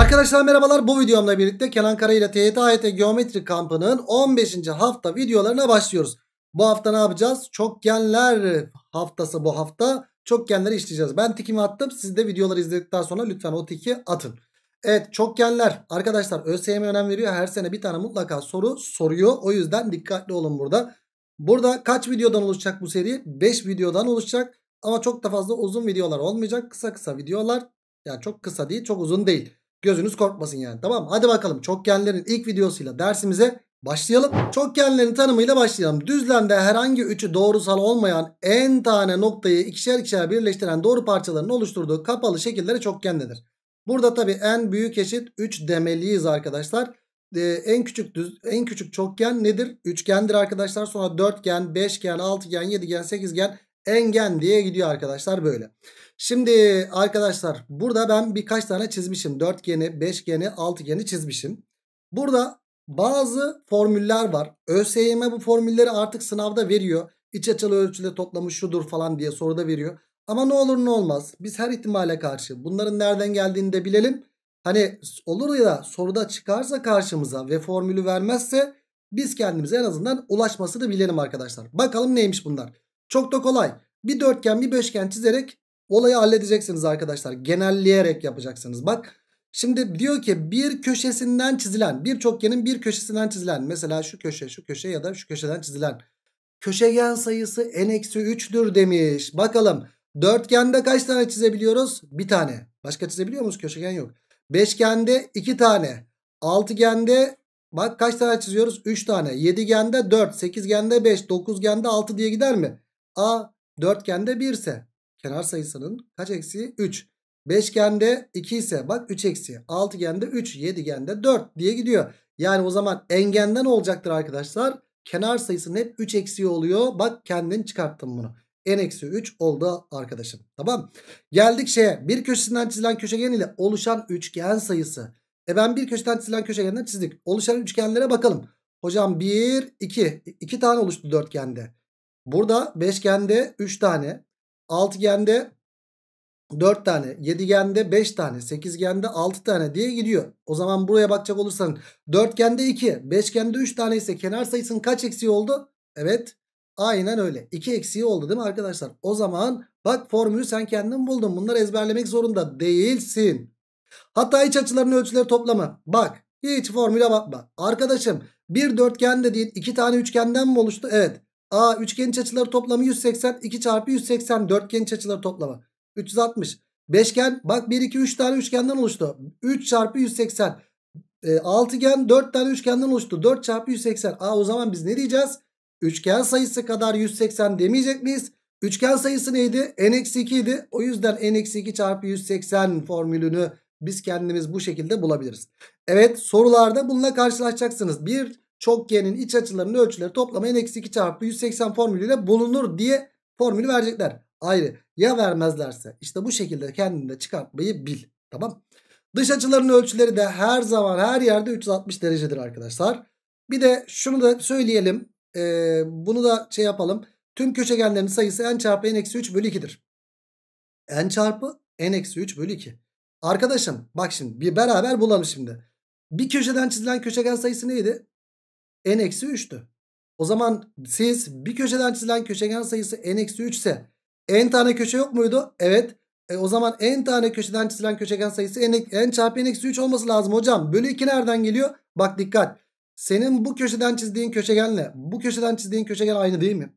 Arkadaşlar merhabalar bu videomla birlikte Kenan Kara ile TYT e Geometri kampının 15. hafta videolarına başlıyoruz. Bu hafta ne yapacağız? Çokgenler haftası bu hafta. Çokgenleri işleyeceğiz. Ben tikimi attım. Siz de videoları izledikten sonra lütfen o tiki atın. Evet çokgenler arkadaşlar ÖSYM önem veriyor. Her sene bir tane mutlaka soru soruyor. O yüzden dikkatli olun burada. Burada kaç videodan oluşacak bu seri? 5 videodan oluşacak. Ama çok da fazla uzun videolar olmayacak. Kısa kısa videolar. Yani çok kısa değil çok uzun değil. Gözünüz korkmasın yani tamam mı? Hadi bakalım çokgenlerin ilk videosuyla dersimize başlayalım. Çokgenlerin tanımıyla başlayalım. Düzlemde herhangi üçü doğrusal olmayan en tane noktayı ikişer ikişer birleştiren doğru parçalarının oluşturduğu kapalı şekilleri çokgen denir. Burada tabii en büyük eşit 3 demeliyiz arkadaşlar. Ee, en küçük düz, en küçük çokgen nedir? Üçgendir arkadaşlar. Sonra dörtgen, beşgen, altıgen, yedigen, sekizgen, engen diye gidiyor arkadaşlar böyle. Şimdi arkadaşlar burada ben birkaç tane çizmişim. Dörtgeni, beşgeni, altıgeni çizmişim. Burada bazı formüller var. ÖSYM bu formülleri artık sınavda veriyor. İç açılı ölçüde toplamış şudur falan diye soruda veriyor. Ama ne olur ne olmaz. Biz her ihtimale karşı bunların nereden geldiğini de bilelim. Hani olur ya soruda çıkarsa karşımıza ve formülü vermezse biz kendimize en azından ulaşmasını bilelim arkadaşlar. Bakalım neymiş bunlar. Çok da kolay. Bir dörtgen bir beşgen çizerek Olayı halledeceksiniz arkadaşlar. Genelleyerek yapacaksınız. Bak şimdi diyor ki bir köşesinden çizilen bir çokgenin bir köşesinden çizilen mesela şu köşe şu köşe ya da şu köşeden çizilen köşegen sayısı n-3'dür demiş. Bakalım dörtgende kaç tane çizebiliyoruz? Bir tane. Başka çizebiliyor muyuz? Köşegen yok. Beşgende iki tane. Altıgende bak kaç tane çiziyoruz? Üç tane. Yedigende dört. Sekizgende beş. Dokuzgende altı diye gider mi? A dörtgende birse kenar sayısının kaç eksi 3. Beşgende 2 ise bak 3 eksi. Altıgende 3, yedigende 4 diye gidiyor. Yani o zaman engenden olacaktır arkadaşlar. Kenar sayısının hep 3 eksi oluyor. Bak kendin çıkarttın bunu. N eksi 3 oldu arkadaşım. Tamam. Geldik şeye. Bir köşesinden çizilen köşegen ile oluşan üçgen sayısı. E ben bir köşeden çizilen köşegenden çizdik. Oluşan üçgenlere bakalım. Hocam 1, 2. 2 tane oluştu dörtgende. Burada beşgende 3 tane. Altıgende 4 tane, yedigende 5 tane, sekizgende 6 tane diye gidiyor. O zaman buraya bakacak olursan dörtgende 2, beşgende 3 tane ise kenar sayısının kaç eksiği oldu? Evet aynen öyle. 2 eksiği oldu değil mi arkadaşlar? O zaman bak formülü sen kendin buldun. Bunları ezberlemek zorunda değilsin. Hatta iç açılarının ölçüleri toplama. Bak hiç formüle bakma. Arkadaşım bir dörtgende değil iki tane üçgenden mi oluştu? Evet. A üçgen iç açıları toplamı 180. 2 çarpı 180 dörtgen iç açıları toplamı 360. Beşgen bak 1 2 3 tane üçgenden oluştu. 3 çarpı 180. E, altıgen 4 tane üçgenden oluştu. 4 çarpı 180. Aa o zaman biz ne diyeceğiz? Üçgen sayısı kadar 180 demeyecek miyiz? Üçgen sayısı neydi? N-2 idi. O yüzden N-2 çarpı 180 formülünü biz kendimiz bu şekilde bulabiliriz. Evet sorularda bununla karşılaşacaksınız. Bir çokgenin iç açılarının ölçüleri toplamı n-2 çarpı 180 formülüyle bulunur diye formülü verecekler. Ayrı ya vermezlerse işte bu şekilde kendinde çıkartmayı bil. Tamam. Dış açılarının ölçüleri de her zaman her yerde 360 derecedir arkadaşlar. Bir de şunu da söyleyelim. Ee, bunu da şey yapalım. Tüm köşegenlerin sayısı n çarpı n-3 bölü 2'dir. n çarpı n-3 bölü 2. Arkadaşım bak şimdi bir beraber bulalım şimdi. Bir köşeden çizilen köşegen sayısı neydi? n eksi 3'tü. O zaman siz bir köşeden çizilen köşegen sayısı n eksi 3 ise n tane köşe yok muydu? Evet. E, o zaman n tane köşeden çizilen köşegen sayısı n, n çarpı n eksi 3 olması lazım hocam. Bölü 2 nereden geliyor? Bak dikkat. Senin bu köşeden çizdiğin köşegenle bu köşeden çizdiğin köşegen aynı değil mi?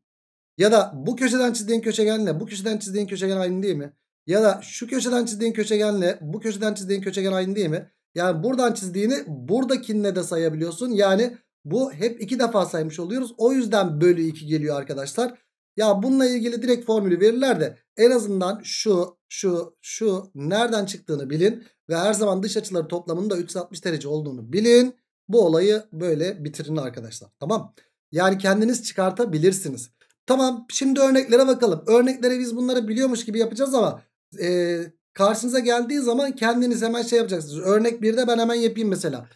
Ya da bu köşeden çizdiğin köşegenle bu köşeden çizdiğin köşegen aynı değil mi? Ya da şu köşeden çizdiğin köşegenle bu köşeden çizdiğin köşegen aynı değil mi? Yani buradan çizdiğini buradakinle de sayabiliyorsun. Yani bu hep iki defa saymış oluyoruz. O yüzden bölü 2 geliyor arkadaşlar. Ya bununla ilgili direkt formülü verirler de en azından şu, şu, şu nereden çıktığını bilin. Ve her zaman dış açıları toplamının da 360 derece olduğunu bilin. Bu olayı böyle bitirin arkadaşlar. Tamam. Yani kendiniz çıkartabilirsiniz. Tamam şimdi örneklere bakalım. Örneklere biz bunları biliyormuş gibi yapacağız ama e, karşınıza geldiği zaman kendiniz hemen şey yapacaksınız. Örnek 1'de ben hemen yapayım Mesela.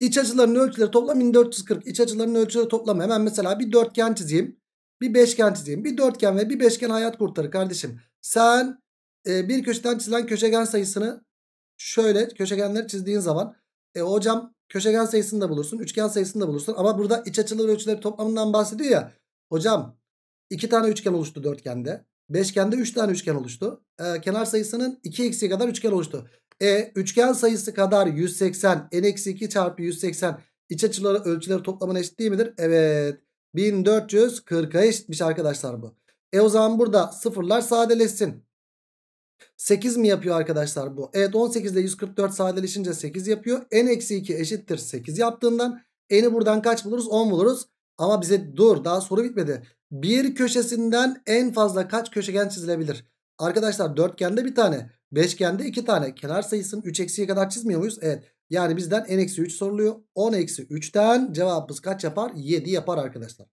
İç açılarının ölçüleri toplam 1440. İç açılarının ölçüleri toplamı. Hemen mesela bir dörtgen çizeyim. Bir beşgen çizeyim. Bir dörtgen ve bir beşgen hayat kurtarı kardeşim. Sen e, bir köşeden çizilen köşegen sayısını şöyle köşegenleri çizdiğin zaman e, hocam köşegen sayısını da bulursun. Üçgen sayısını da bulursun. Ama burada iç açıları ölçüleri toplamından bahsediyor ya. Hocam iki tane üçgen oluştu dörtgende. Beşgende üç tane üçgen oluştu. E, kenar sayısının iki eksiği kadar üçgen oluştu. E üçgen sayısı kadar 180 n-2 çarpı 180 iç açıları ölçüleri toplamına eşit değil midir? Evet 1440'a eşitmiş arkadaşlar bu. E o zaman burada sıfırlar sadeleşsin. 8 mi yapıyor arkadaşlar bu? Evet 18 ile 144 sadeleşince 8 yapıyor. n-2 eşittir 8 yaptığından n'i buradan kaç buluruz? 10 buluruz. Ama bize dur daha soru bitmedi. Bir köşesinden en fazla kaç köşegen çizilebilir? Arkadaşlar dörtgende bir tane. Beşgende iki tane. Kenar sayısının 3 eksiye kadar çizmiyor muyuz? Evet. Yani bizden n eksi 3 soruluyor. 10 eksi 3'ten cevabımız kaç yapar? 7 yapar arkadaşlar.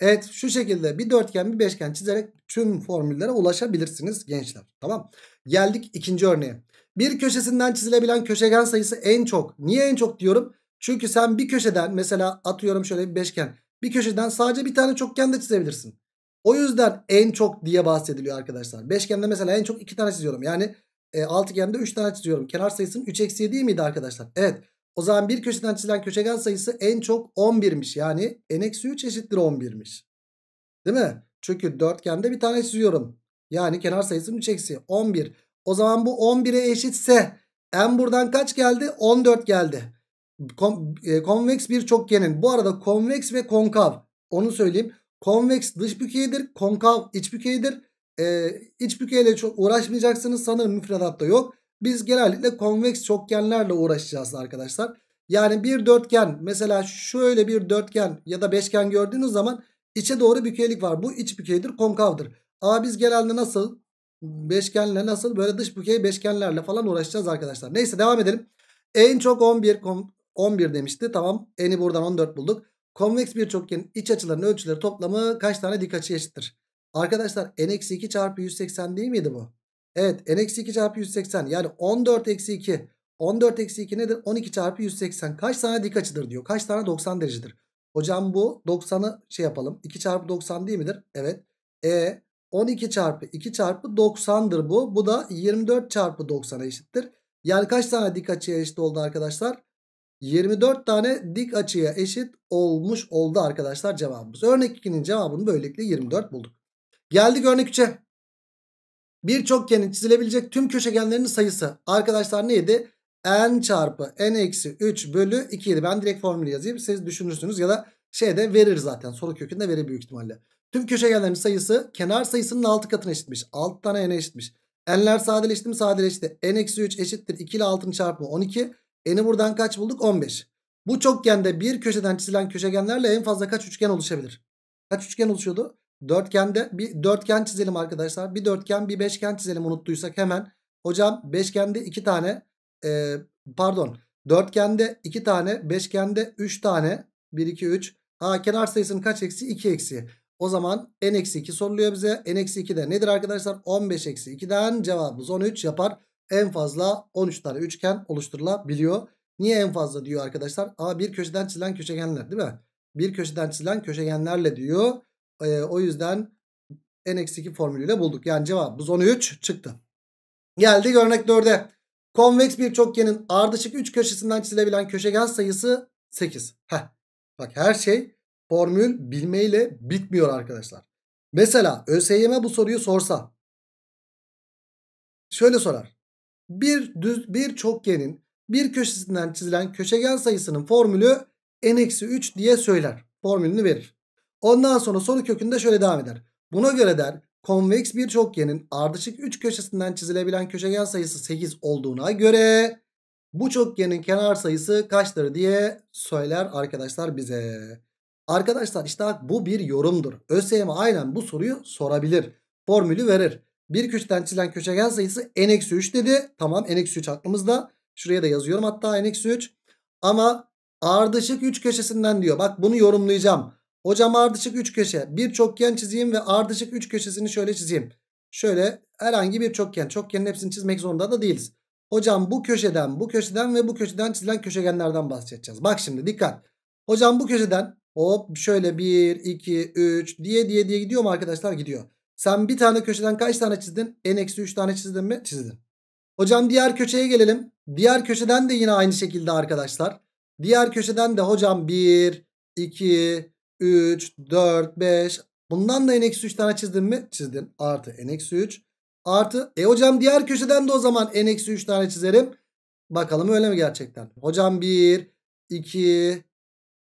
Evet şu şekilde bir dörtgen bir beşgen çizerek tüm formüllere ulaşabilirsiniz gençler. Tamam. Geldik ikinci örneğe. Bir köşesinden çizilebilen köşegen sayısı en çok. Niye en çok diyorum? Çünkü sen bir köşeden mesela atıyorum şöyle bir beşgen. Bir köşeden sadece bir tane çokgen de çizebilirsin. O yüzden en çok diye bahsediliyor arkadaşlar. Beşgende mesela en çok 2 tane çiziyorum. Yani e, altıgende 3 tane çiziyorum. Kenar sayısının 3 eksiği değil miydi arkadaşlar? Evet. O zaman bir köşeden çizilen köşegen sayısı en çok 11'miş. Yani n-3 eşittir 11'miş. Değil mi? Çünkü dörtgende bir tane çiziyorum. Yani kenar sayısının 3 eksiği 11. O zaman bu 11'e eşitse en buradan kaç geldi? 14 geldi. Kon, e, konveks bir çokgenin. Bu arada konveks ve konkav. Onu söyleyeyim. Konveks dış bükeydir. Konkav iç bükeydir. Ee, iç bükeyle çok uğraşmayacaksınız. Sanırım müfredatta yok. Biz genellikle konveks çokgenlerle uğraşacağız arkadaşlar. Yani bir dörtgen mesela şöyle bir dörtgen ya da beşgen gördüğünüz zaman içe doğru bükeylik var. Bu iç bükeydir konkavdır. Ama biz genelde nasıl beşgenle nasıl böyle dış bükey beşgenlerle falan uğraşacağız arkadaşlar. Neyse devam edelim. En çok 11 11 demişti. Tamam eni buradan 14 bulduk. Konveks bir çokgenin iç açılarının ölçüleri toplamı kaç tane dik açıya eşittir? Arkadaşlar n-2 çarpı 180 değil miydi bu? Evet n-2 çarpı 180 yani 14 eksi 2. 14 eksi 2 nedir? 12 çarpı 180 kaç tane dik açıdır diyor. Kaç tane 90 derecedir? Hocam bu 90'ı şey yapalım. 2 çarpı 90 değil midir? Evet. E 12 çarpı 2 çarpı 90'dır bu. Bu da 24 çarpı 90'a eşittir. Yani kaç tane dik açıya eşit oldu arkadaşlar? 24 tane dik açıya eşit olmuş oldu arkadaşlar cevabımız. Örnek 2'nin cevabını böylelikle 24 bulduk. Geldik örnek 3'e. Bir çokgenin çizilebilecek tüm köşegenlerinin sayısı. Arkadaşlar neydi? n çarpı n eksi 3 bölü 2'ydi. Ben direkt formülü yazayım. Siz düşünürsünüz ya da şeyde verir zaten. Soru kökünde verir büyük ihtimalle. Tüm köşegenlerin sayısı kenar sayısının 6 katına eşitmiş. 6 tane n eşitmiş. N'ler sadeleşti mi sadeleşti. n eksi 3 eşittir 2 ile 6'nın çarpımı 12. Eni buradan kaç bulduk? 15. Bu çokgende bir köşeden çizilen köşegenlerle en fazla kaç üçgen oluşabilir? Kaç üçgen oluşuyordu? Dörtgende bir dörtgen çizelim arkadaşlar. Bir dörtgen bir beşgen çizelim unuttuysak hemen. Hocam beşgende iki tane e, pardon dörtgende iki tane beşgende üç tane 1 2 3. Ha kenar sayısının kaç eksi? 2 eksi. O zaman n eksi 2 soruluyor bize. n eksi 2 de nedir arkadaşlar? 15 eksi 2'den cevabımız 13 yapar en fazla 13 tane üçgen oluşturulabiliyor. Niye en fazla diyor arkadaşlar? Aa bir köşeden çizilen köşegenler değil mi? Bir köşeden çizilen köşegenlerle diyor. Ee, o yüzden n-2 formülüyle bulduk. Yani cevabımız 13 çıktı. Geldi örnek 4'e. Konveks bir çokgenin ardışık 3 köşesinden çizilebilen köşegen sayısı 8. Heh. Bak her şey formül bilmeyle bitmiyor arkadaşlar. Mesela ÖSYM bu soruyu sorsa şöyle sorar bir düz bir çokgenin bir köşesinden çizilen köşegen sayısının formülü n-3 diye söyler. Formülünü verir. Ondan sonra soru kökünde şöyle devam eder. Buna göre der konveks bir çokgenin ardışık 3 köşesinden çizilebilen köşegen sayısı 8 olduğuna göre bu çokgenin kenar sayısı kaçtır diye söyler arkadaşlar bize. Arkadaşlar işte bu bir yorumdur. ÖSYM aynen bu soruyu sorabilir. Formülü verir. Bir köşeden çizilen köşegen sayısı n-3 dedi. Tamam n-3 aklımızda. Şuraya da yazıyorum hatta n-3. Ama ardışık 3 köşesinden diyor. Bak bunu yorumlayacağım. Hocam ardışık 3 köşe. Bir çokgen çizeyim ve ardışık 3 köşesini şöyle çizeyim. Şöyle herhangi bir çokgen. Çokgenin hepsini çizmek zorunda da değiliz. Hocam bu köşeden, bu köşeden ve bu köşeden çizilen köşegenlerden bahsedeceğiz. Bak şimdi dikkat. Hocam bu köşeden hop şöyle 1, 2, 3 diye diye diye gidiyor mu arkadaşlar? Gidiyor. Sen bir tane köşeden kaç tane çizdin? N-3 tane çizdin mi? Çizdin. Hocam diğer köşeye gelelim. Diğer köşeden de yine aynı şekilde arkadaşlar. Diğer köşeden de hocam 1, 2, 3, 4, 5. Bundan da n-3 tane çizdin mi? Çizdin. Artı n-3. Artı. E hocam diğer köşeden de o zaman n-3 tane çizerim. Bakalım öyle mi gerçekten? Hocam 1, 2,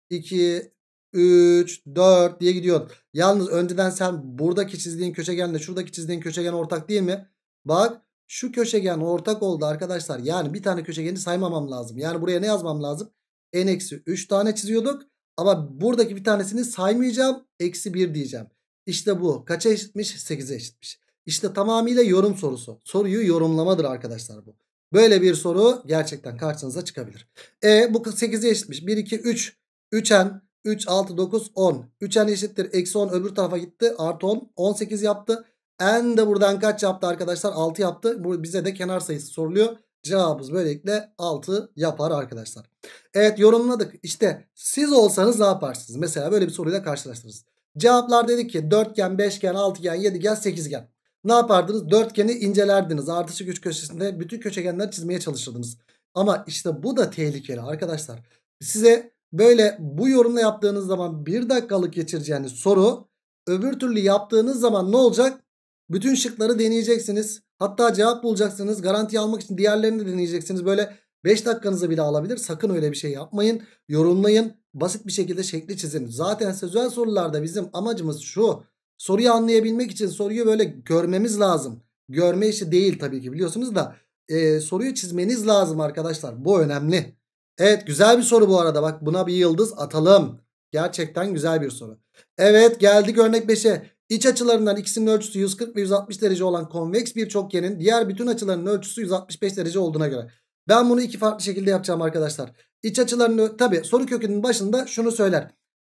2, 3, 4 diye gidiyor. Yalnız önceden sen buradaki çizdiğin köşegenle şuradaki çizdiğin köşegen ortak değil mi? Bak şu köşegen ortak oldu arkadaşlar. Yani bir tane köşegeni saymamam lazım. Yani buraya ne yazmam lazım? n-3 tane çiziyorduk. Ama buradaki bir tanesini saymayacağım. Eksi 1 diyeceğim. İşte bu. Kaça eşitmiş? 8'e eşitmiş. İşte tamamıyla yorum sorusu. Soruyu yorumlamadır arkadaşlar bu. Böyle bir soru gerçekten karşınıza çıkabilir. E bu 8'e eşitmiş. 1, 2, 3. 3n 3, 6, 9, 10. 3n eşittir. Eksi 10 öbür tarafa gitti. Artı 10. 18 yaptı. N de buradan kaç yaptı arkadaşlar? 6 yaptı. Bu bize de kenar sayısı soruluyor. Cevabımız böylelikle 6 yapar arkadaşlar. Evet yorumladık. İşte siz olsanız ne yaparsınız? Mesela böyle bir soruyla karşılaştınız. Cevaplar dedik ki dörtgen, beşgen, altıgen, yedigen, sekizgen. Ne yapardınız? Dörtgeni incelerdiniz. Artışık üç köşesinde bütün köşegenleri çizmeye çalışırdınız. Ama işte bu da tehlikeli arkadaşlar. Size Böyle bu yorumla yaptığınız zaman bir dakikalık geçireceğiniz soru öbür türlü yaptığınız zaman ne olacak? Bütün şıkları deneyeceksiniz. Hatta cevap bulacaksınız. Garanti almak için diğerlerini de deneyeceksiniz. Böyle 5 dakikanızı bile alabilir. Sakın öyle bir şey yapmayın. Yorumlayın. Basit bir şekilde şekli çizin. Zaten sözel sorularda bizim amacımız şu. Soruyu anlayabilmek için soruyu böyle görmemiz lazım. Görme işi değil tabii ki biliyorsunuz da. E, soruyu çizmeniz lazım arkadaşlar. Bu önemli. Evet güzel bir soru bu arada. Bak buna bir yıldız atalım. Gerçekten güzel bir soru. Evet geldik örnek 5'e. İç açılarından ikisinin ölçüsü 140 ve 160 derece olan konveks bir çokgenin diğer bütün açılarının ölçüsü 165 derece olduğuna göre. Ben bunu iki farklı şekilde yapacağım arkadaşlar. İç açılarının, tabi soru kökünün başında şunu söyler.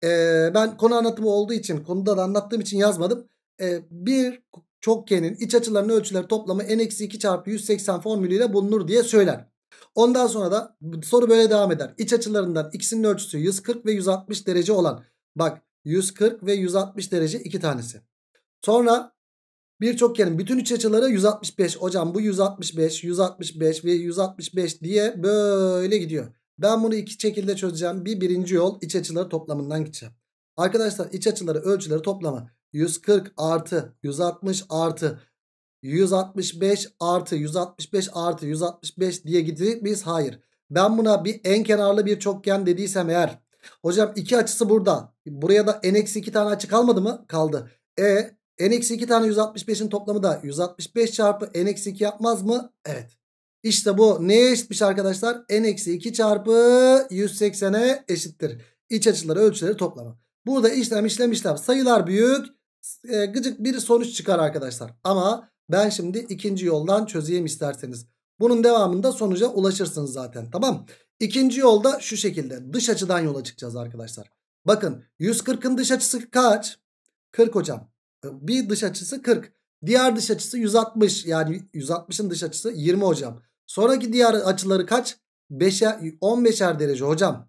Ee, ben konu anlatımı olduğu için konuda da anlattığım için yazmadım. Ee, bir çokgenin iç açılarının ölçüleri toplamı n-2 çarpı 180 formülüyle bulunur diye söyler. Ondan sonra da soru böyle devam eder. İç açılarından ikisinin ölçüsü 140 ve 160 derece olan. Bak 140 ve 160 derece iki tanesi. Sonra birçok yerin bütün iç açıları 165. Hocam bu 165, 165 ve 165 diye böyle gidiyor. Ben bunu iki şekilde çözeceğim. Bir birinci yol iç açıları toplamından gideceğim. Arkadaşlar iç açıları ölçüleri toplamı 140 artı 160 artı 165 artı 165 artı 165 diye gidecek miyiz? Hayır. Ben buna bir en kenarlı bir çokgen dediysem eğer. Hocam iki açısı burada. Buraya da n-2 tane açı kalmadı mı? Kaldı. E n-2 tane 165'in toplamı da 165 çarpı n-2 yapmaz mı? Evet. İşte bu neye eşitmiş arkadaşlar? n-2 çarpı 180'e eşittir. İç açıları ölçüleri toplamı. Burada işlem işlem işlem sayılar büyük. E, gıcık bir sonuç çıkar arkadaşlar. Ama ben şimdi ikinci yoldan çözeyim isterseniz. Bunun devamında sonuca ulaşırsınız zaten tamam. İkinci yolda şu şekilde dış açıdan yola çıkacağız arkadaşlar. Bakın 140'ın dış açısı kaç? 40 hocam. E, bir dış açısı 40. Diğer dış açısı 160 yani 160'ın dış açısı 20 hocam. Sonraki diğer açıları kaç? 15'er derece hocam.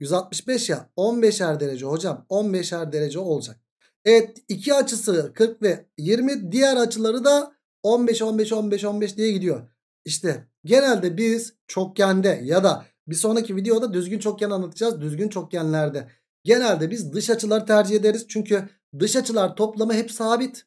165 ya 15'er derece hocam 15'er derece olacak. Evet iki açısı 40 ve 20 diğer açıları da 15 15 15 15 diye gidiyor. İşte genelde biz çokgende ya da bir sonraki videoda düzgün çokgen anlatacağız. Düzgün çokgenlerde genelde biz dış açıları tercih ederiz. Çünkü dış açılar toplamı hep sabit.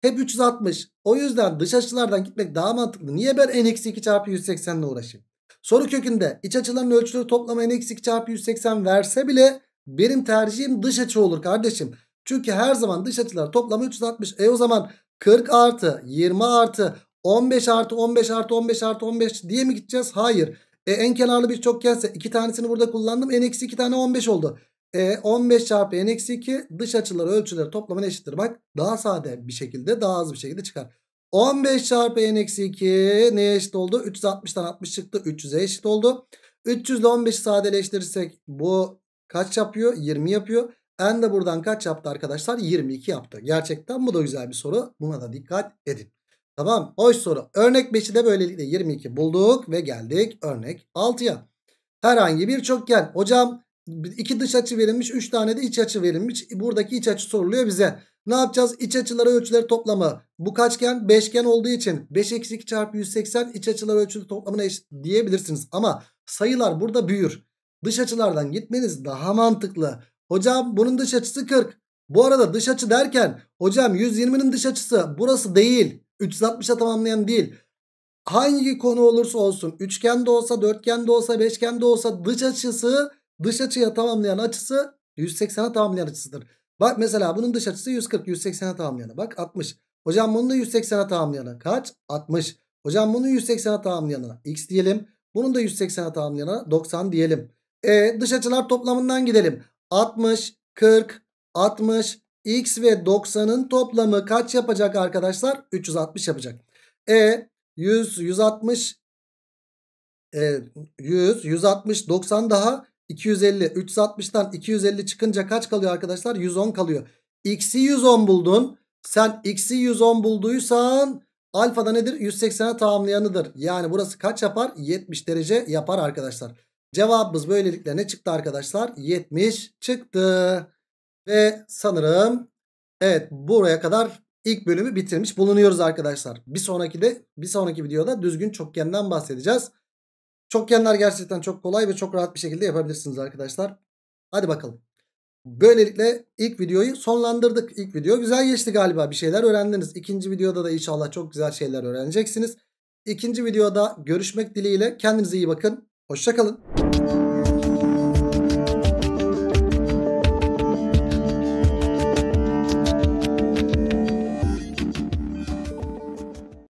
Hep 360. O yüzden dış açılardan gitmek daha mantıklı. Niye ben n-2 çarpı 180 ile uğraşayım? Soru kökünde iç açıların ölçüleri toplamı n-2 çarpı 180 verse bile benim tercihim dış açı olur kardeşim. Çünkü her zaman dış açılar toplamı 360. E o zaman 40 artı 20 artı 15 artı 15 artı 15 artı 15 diye mi gideceğiz? Hayır. E, en kenarlı bir çok çokgense iki tanesini burada kullandım. En eksi iki tane 15 oldu. E, 15 çarpı en eksi 2 dış açıları ölçüleri toplamına eşittir. Bak daha sade bir şekilde daha az bir şekilde çıkar. 15 çarpı en eksi 2 neye eşit oldu? 360'tan 60 çıktı. 300'e eşit oldu. 300 ile 15'i sadeleştirirsek bu kaç yapıyor? 20 yapıyor. N de buradan kaç yaptı arkadaşlar? 22 yaptı. Gerçekten bu da güzel bir soru. Buna da dikkat edin. Tamam. Hoş soru. Örnek 5'i de böylelikle 22 bulduk ve geldik örnek 6'ya. Herhangi bir çokgen. Hocam iki dış açı verilmiş, 3 tane de iç açı verilmiş. Buradaki iç açı soruluyor bize. Ne yapacağız? İç açıları ölçüleri toplamı. Bu kaçgen? Beşgen olduğu için 5 eksi 2 çarpı 180 iç açıları ölçüleri toplamına eşit diyebilirsiniz. Ama sayılar burada büyür. Dış açılardan gitmeniz daha mantıklı. Hocam bunun dış açısı 40. Bu arada dış açı derken hocam 120'nin dış açısı burası değil. 360'a tamamlayan değil. Hangi konu olursa olsun üçgen de olsa dörtgen de olsa beşgen de olsa dış açısı dış açıya tamamlayan açısı 180'e tamamlayan açısıdır. Bak mesela bunun dış açısı 140 180'e tamamlayanı bak 60. Hocam bunun da 180'e tamamlayanı kaç? 60. Hocam bunun 180'e tamamlayanı x diyelim. Bunun da 180'e tamamlayanı 90 diyelim. E, dış açılar toplamından gidelim. 60, 40, 60, x ve 90'ın toplamı kaç yapacak arkadaşlar? 360 yapacak. E 100, 160, e, 100, 160, 90 daha 250. 360'tan 250 çıkınca kaç kalıyor arkadaşlar? 110 kalıyor. X'i 110 buldun. Sen x'i 110 bulduysan alfa da nedir? 180'e tamamlayanıdır. Yani burası kaç yapar? 70 derece yapar arkadaşlar. Cevabımız böylelikle ne çıktı arkadaşlar? 70 çıktı. Ve sanırım evet buraya kadar ilk bölümü bitirmiş bulunuyoruz arkadaşlar. Bir sonraki de bir sonraki videoda düzgün çokgenden bahsedeceğiz. Çokgenler gerçekten çok kolay ve çok rahat bir şekilde yapabilirsiniz arkadaşlar. Hadi bakalım. Böylelikle ilk videoyu sonlandırdık. İlk video güzel geçti galiba. Bir şeyler öğrendiniz. İkinci videoda da inşallah çok güzel şeyler öğreneceksiniz. İkinci videoda görüşmek dileğiyle. Kendinize iyi bakın. Hoşçakalın.